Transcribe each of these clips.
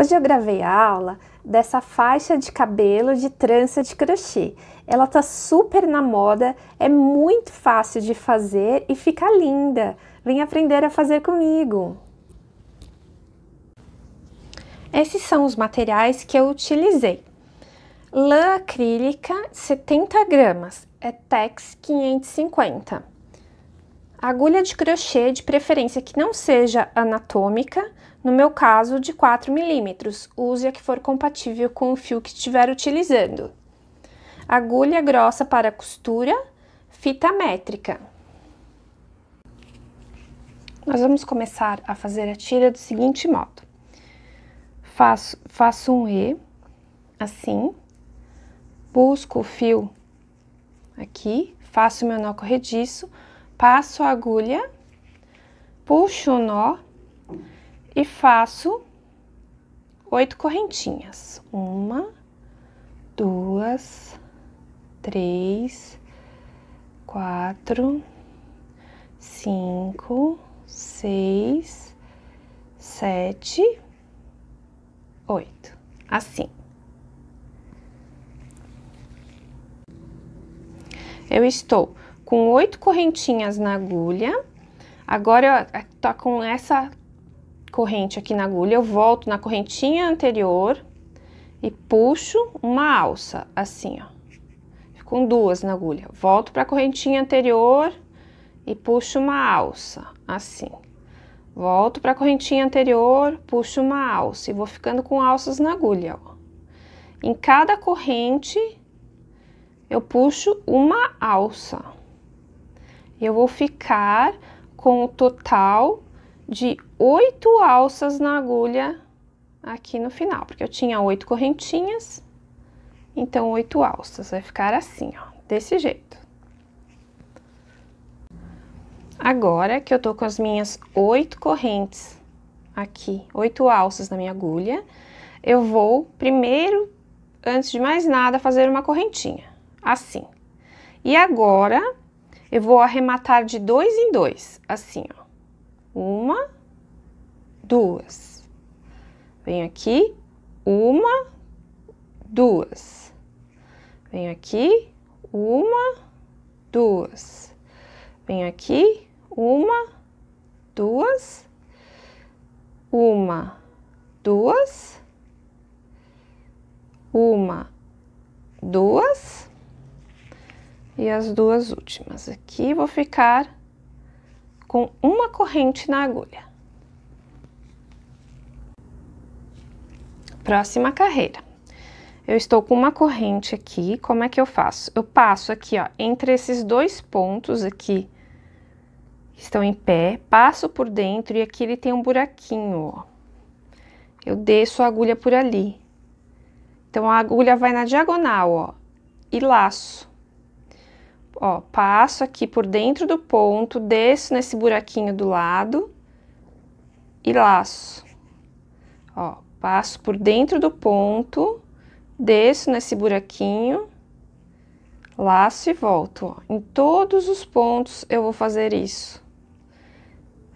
Hoje eu gravei a aula dessa faixa de cabelo de trança de crochê. Ela tá super na moda, é muito fácil de fazer e fica linda. Vem aprender a fazer comigo! Esses são os materiais que eu utilizei. Lã acrílica, 70 gramas, é Tex 550. Agulha de crochê, de preferência que não seja anatômica, no meu caso de 4 milímetros, use a que for compatível com o fio que estiver utilizando. Agulha grossa para costura, fita métrica. Nós vamos começar a fazer a tira do seguinte modo. Faço, faço um E, assim, busco o fio aqui, faço meu nó corrediço, passo a agulha, puxo o nó e faço oito correntinhas. Uma, duas, três, quatro, cinco, seis, sete, oito. Assim. Eu estou com oito correntinhas na agulha. Agora, eu é, tô com essa corrente aqui na agulha, eu volto na correntinha anterior e puxo uma alça, assim, ó. Fico com duas na agulha. Volto para a correntinha anterior e puxo uma alça, assim. Volto para a correntinha anterior, puxo uma alça e vou ficando com alças na agulha, ó. Em cada corrente, eu puxo uma alça. Eu vou ficar com o total de oito alças na agulha aqui no final, porque eu tinha oito correntinhas, então oito alças, vai ficar assim, ó, desse jeito. Agora que eu tô com as minhas oito correntes aqui, oito alças na minha agulha, eu vou primeiro, antes de mais nada, fazer uma correntinha, assim. E agora, eu vou arrematar de dois em dois, assim, ó. Uma, duas. Venho aqui, uma, duas. Venho aqui, uma, duas. Venho aqui, uma, duas. Uma, duas. Uma, duas. E as duas últimas aqui, vou ficar com uma corrente na agulha. próxima carreira. Eu estou com uma corrente aqui, como é que eu faço? Eu passo aqui, ó, entre esses dois pontos aqui, que estão em pé, passo por dentro e aqui ele tem um buraquinho, ó. Eu desço a agulha por ali. Então, a agulha vai na diagonal, ó, e laço. Ó, passo aqui por dentro do ponto, desço nesse buraquinho do lado e laço. Ó, Passo por dentro do ponto, desço nesse buraquinho, laço e volto. Ó. Em todos os pontos eu vou fazer isso.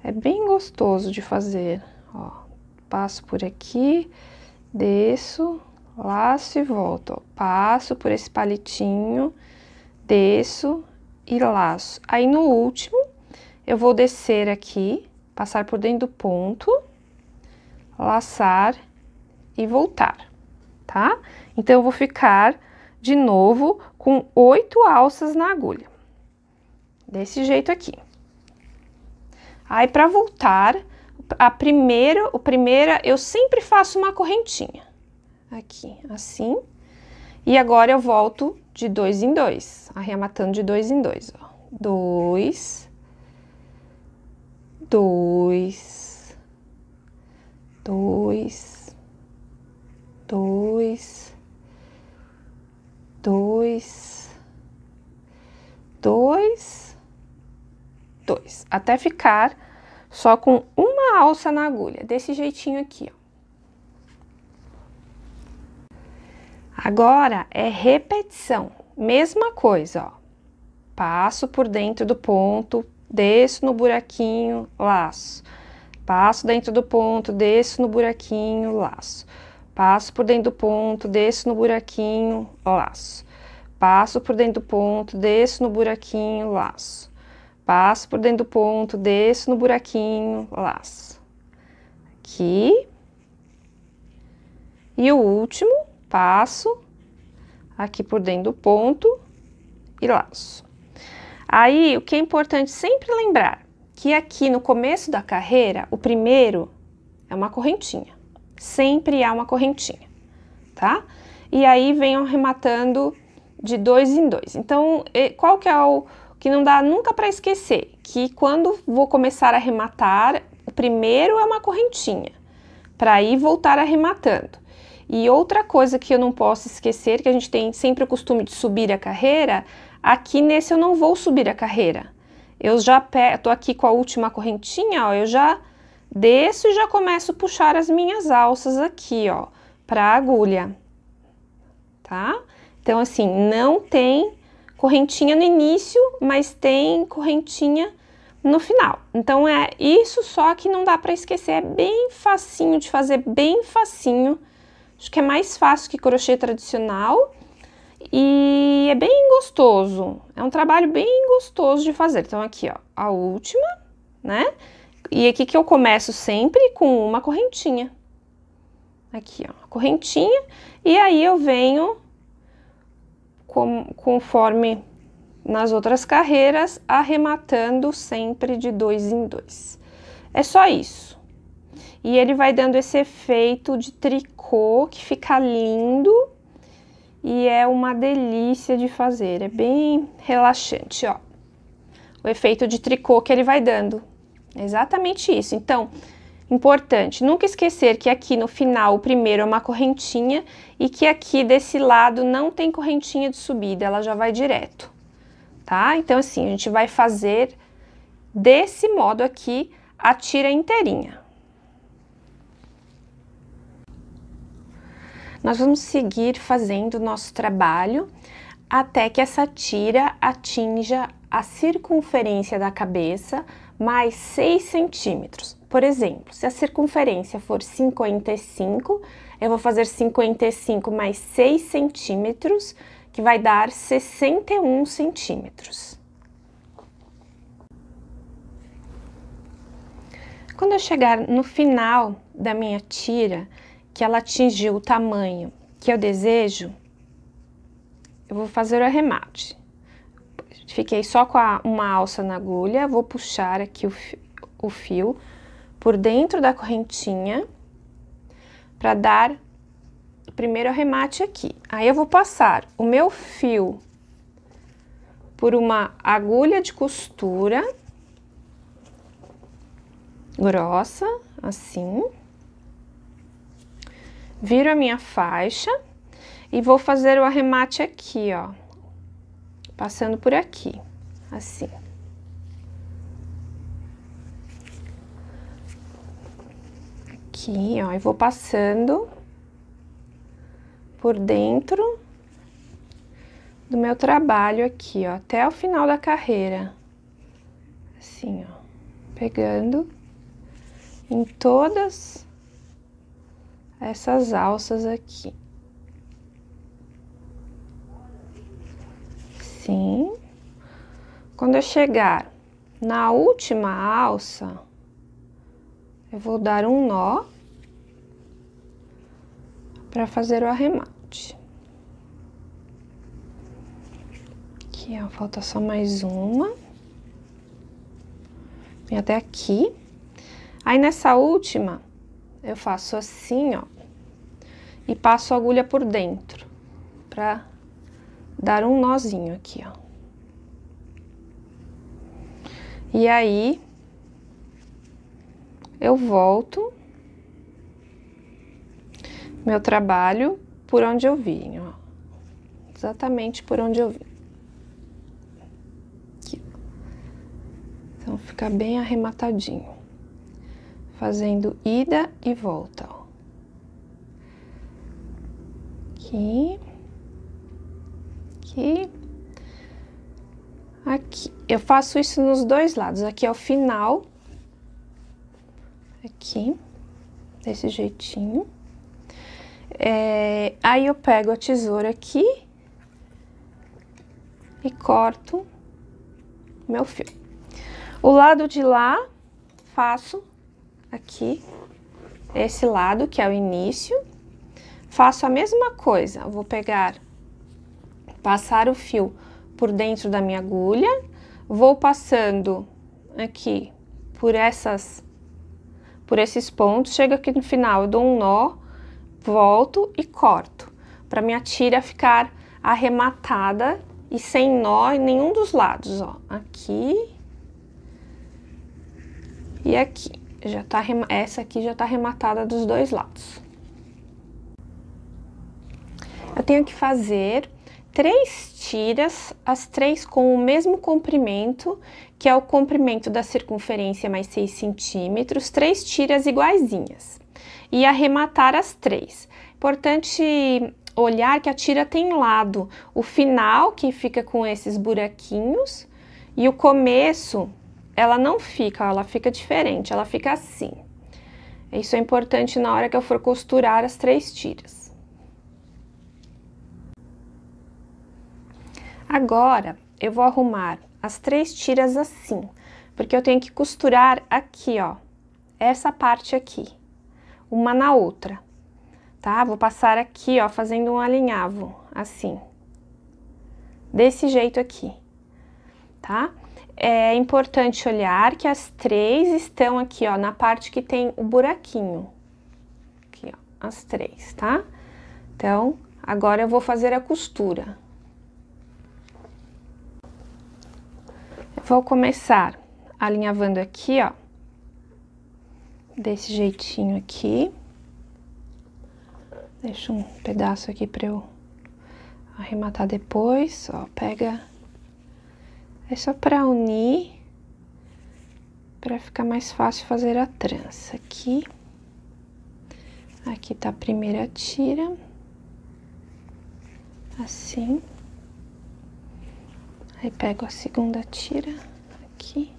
É bem gostoso de fazer, ó. Passo por aqui, desço, laço e volto. Ó. Passo por esse palitinho, desço e laço. Aí, no último, eu vou descer aqui, passar por dentro do ponto, laçar e voltar, tá? Então, eu vou ficar de novo com oito alças na agulha. Desse jeito aqui. Aí, para voltar, a primeira, o primeira, eu sempre faço uma correntinha. Aqui, assim. E agora, eu volto de dois em dois, arrematando de dois em dois, ó. Dois. Dois. Dois dois, dois, dois, dois, até ficar só com uma alça na agulha, desse jeitinho aqui, ó. Agora é repetição, mesma coisa, ó. Passo por dentro do ponto, desço no buraquinho, laço. Passo dentro do ponto, desço no buraquinho, laço. Passo por dentro do ponto, desço no buraquinho, laço. Passo por dentro do ponto, desço no buraquinho, laço. Passo por dentro do ponto, desço no buraquinho, laço. Aqui. E o último, passo aqui por dentro do ponto e laço. Aí, o que é importante sempre lembrar, que aqui no começo da carreira, o primeiro é uma correntinha sempre há uma correntinha, tá? E aí venham arrematando de dois em dois. Então, qual que é o que não dá nunca para esquecer? Que quando vou começar a arrematar, o primeiro é uma correntinha, para ir voltar arrematando. E outra coisa que eu não posso esquecer, que a gente tem sempre o costume de subir a carreira, aqui nesse eu não vou subir a carreira. Eu já estou aqui com a última correntinha, ó, eu já Desço e já começo a puxar as minhas alças aqui, ó, pra agulha, tá? Então, assim, não tem correntinha no início, mas tem correntinha no final. Então, é isso só que não dá pra esquecer, é bem facinho de fazer, bem facinho. Acho que é mais fácil que crochê tradicional e é bem gostoso. É um trabalho bem gostoso de fazer. Então, aqui, ó, a última, né? E aqui que eu começo sempre com uma correntinha. Aqui, ó, correntinha. E aí eu venho, com, conforme nas outras carreiras, arrematando sempre de dois em dois. É só isso. E ele vai dando esse efeito de tricô que fica lindo e é uma delícia de fazer, é bem relaxante, ó. O efeito de tricô que ele vai dando. Exatamente isso. Então, importante, nunca esquecer que aqui no final o primeiro é uma correntinha e que aqui desse lado não tem correntinha de subida, ela já vai direto, tá? Então, assim, a gente vai fazer desse modo aqui a tira inteirinha. Nós vamos seguir fazendo o nosso trabalho até que essa tira atinja a circunferência da cabeça, mais 6 centímetros. Por exemplo, se a circunferência for 55, eu vou fazer 55 mais 6 centímetros, que vai dar 61 centímetros. Quando eu chegar no final da minha tira, que ela atingiu o tamanho que eu desejo, eu vou fazer o arremate. Fiquei só com a, uma alça na agulha, vou puxar aqui o, o fio por dentro da correntinha para dar o primeiro arremate aqui. Aí eu vou passar o meu fio por uma agulha de costura grossa, assim. Viro a minha faixa e vou fazer o arremate aqui, ó passando por aqui, assim. Aqui, ó, e vou passando por dentro do meu trabalho aqui, ó, até o final da carreira. Assim, ó, pegando em todas essas alças aqui. assim. Quando eu chegar na última alça, eu vou dar um nó para fazer o arremate. Aqui, ó, falta só mais uma. Vem até aqui. Aí, nessa última, eu faço assim, ó, e passo a agulha por dentro, pra dar um nozinho aqui, ó. E aí, eu volto meu trabalho por onde eu vim, ó. Exatamente por onde eu vim. Aqui. Então, fica bem arrematadinho. Fazendo ida e volta, ó. Aqui aqui. Aqui. Eu faço isso nos dois lados. Aqui é o final. Aqui. Desse jeitinho. É, aí eu pego a tesoura aqui e corto meu fio. O lado de lá, faço aqui esse lado, que é o início. Faço a mesma coisa, vou pegar passar o fio por dentro da minha agulha, vou passando aqui por essas, por esses pontos, chega aqui no final, eu dou um nó, volto e corto, para minha tira ficar arrematada e sem nó em nenhum dos lados, ó, aqui e aqui. Já tá, essa aqui já tá arrematada dos dois lados. Eu tenho que fazer três tiras, as três com o mesmo comprimento, que é o comprimento da circunferência mais 6 centímetros, três tiras iguaizinhas. E arrematar as três. Importante olhar que a tira tem lado, o final que fica com esses buraquinhos e o começo, ela não fica, ela fica diferente, ela fica assim. Isso é importante na hora que eu for costurar as três tiras. Agora, eu vou arrumar as três tiras assim, porque eu tenho que costurar aqui, ó, essa parte aqui, uma na outra, tá? Vou passar aqui, ó, fazendo um alinhavo, assim, desse jeito aqui, tá? É importante olhar que as três estão aqui, ó, na parte que tem o buraquinho, aqui, ó, as três, tá? Então, agora eu vou fazer a costura. Vou começar alinhavando aqui, ó, desse jeitinho aqui. Deixa um pedaço aqui para eu arrematar depois, ó, pega... É só para unir, para ficar mais fácil fazer a trança aqui. Aqui tá a primeira tira. Assim. Assim. Aí pego a segunda tira aqui,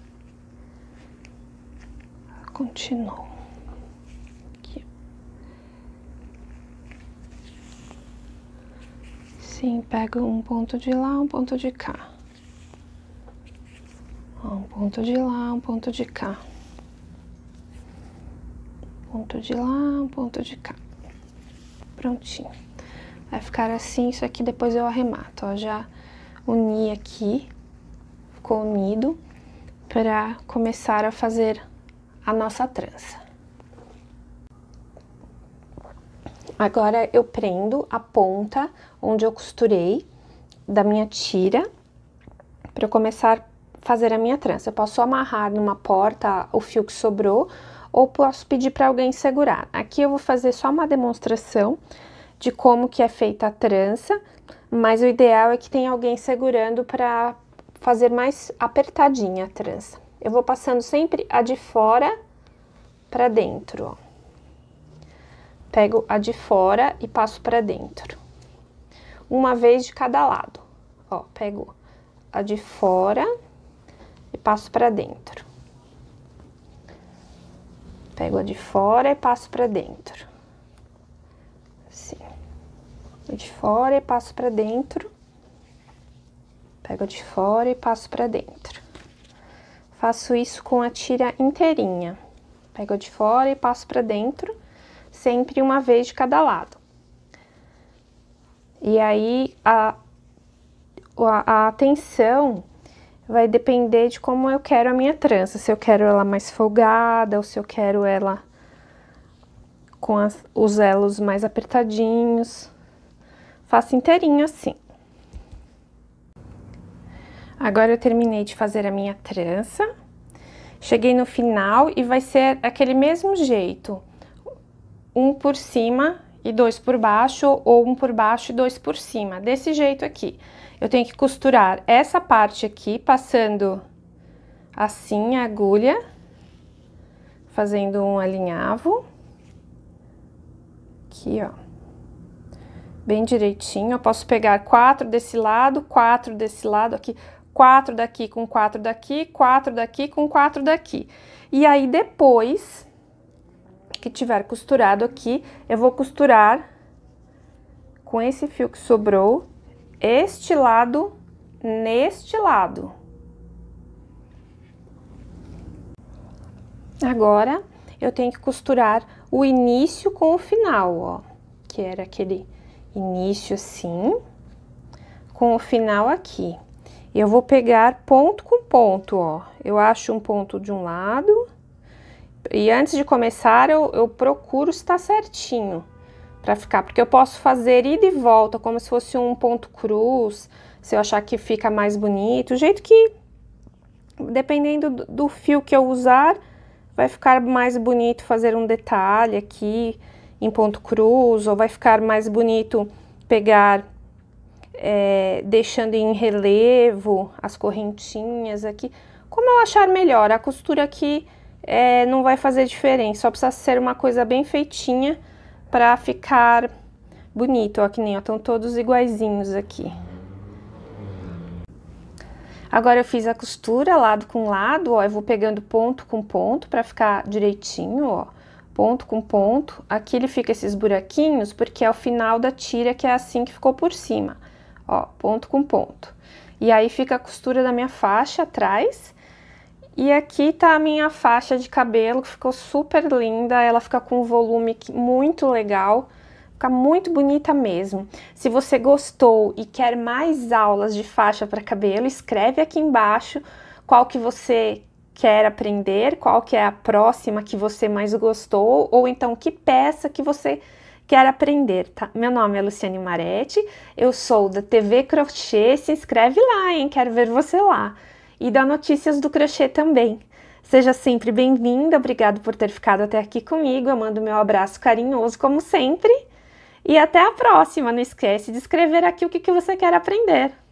continuo. Aqui. Sim, pego um ponto de lá, um ponto de cá. Um ponto de lá, um ponto de cá. Um ponto de lá, um ponto de cá. Prontinho. Vai ficar assim, isso aqui depois eu arremato, ó, já unir aqui, ficou unido, para começar a fazer a nossa trança. Agora, eu prendo a ponta onde eu costurei da minha tira, para começar a fazer a minha trança. Eu posso amarrar numa porta o fio que sobrou, ou posso pedir para alguém segurar. Aqui eu vou fazer só uma demonstração, de como que é feita a trança, mas o ideal é que tenha alguém segurando para fazer mais apertadinha a trança. Eu vou passando sempre a de fora para dentro, ó. Pego a de fora e passo para dentro. Uma vez de cada lado. Ó, pego a de fora e passo para dentro. Pego a de fora e passo para dentro de fora e passo para dentro. Pego de fora e passo para dentro. Faço isso com a tira inteirinha. Pego de fora e passo para dentro, sempre uma vez de cada lado. E aí a, a, a atenção vai depender de como eu quero a minha trança, se eu quero ela mais folgada ou se eu quero ela com as, os elos mais apertadinhos. Faço inteirinho assim. Agora eu terminei de fazer a minha trança. Cheguei no final e vai ser aquele mesmo jeito. Um por cima e dois por baixo, ou um por baixo e dois por cima. Desse jeito aqui. Eu tenho que costurar essa parte aqui, passando assim a agulha, fazendo um alinhavo. Aqui, ó bem direitinho. Eu posso pegar quatro desse lado, quatro desse lado aqui, quatro daqui com quatro daqui, quatro daqui com quatro daqui. E aí, depois que tiver costurado aqui, eu vou costurar com esse fio que sobrou, este lado neste lado. Agora, eu tenho que costurar o início com o final, ó, que era aquele início assim, com o final aqui. Eu vou pegar ponto com ponto, ó. Eu acho um ponto de um lado, e antes de começar, eu, eu procuro se tá certinho para ficar, porque eu posso fazer ida e volta, como se fosse um ponto cruz, se eu achar que fica mais bonito, o jeito que, dependendo do fio que eu usar, vai ficar mais bonito fazer um detalhe aqui, em ponto cruz, ou vai ficar mais bonito pegar é, deixando em relevo as correntinhas aqui, como eu achar melhor. A costura aqui é, não vai fazer diferença, só precisa ser uma coisa bem feitinha para ficar bonito, ó, que nem, ó, estão todos iguaizinhos aqui. Agora eu fiz a costura lado com lado, ó, eu vou pegando ponto com ponto para ficar direitinho, ó ponto com ponto. Aqui ele fica esses buraquinhos porque é o final da tira que é assim que ficou por cima, ó, ponto com ponto. E aí fica a costura da minha faixa atrás. E aqui tá a minha faixa de cabelo, que ficou super linda, ela fica com um volume muito legal, fica muito bonita mesmo. Se você gostou e quer mais aulas de faixa para cabelo, escreve aqui embaixo qual que você quer aprender, qual que é a próxima que você mais gostou, ou então que peça que você quer aprender, tá? Meu nome é Luciane Maretti, eu sou da TV Crochê, se inscreve lá, hein? Quero ver você lá. E da Notícias do Crochê também. Seja sempre bem-vinda, obrigado por ter ficado até aqui comigo, eu mando meu abraço carinhoso como sempre. E até a próxima, não esquece de escrever aqui o que, que você quer aprender.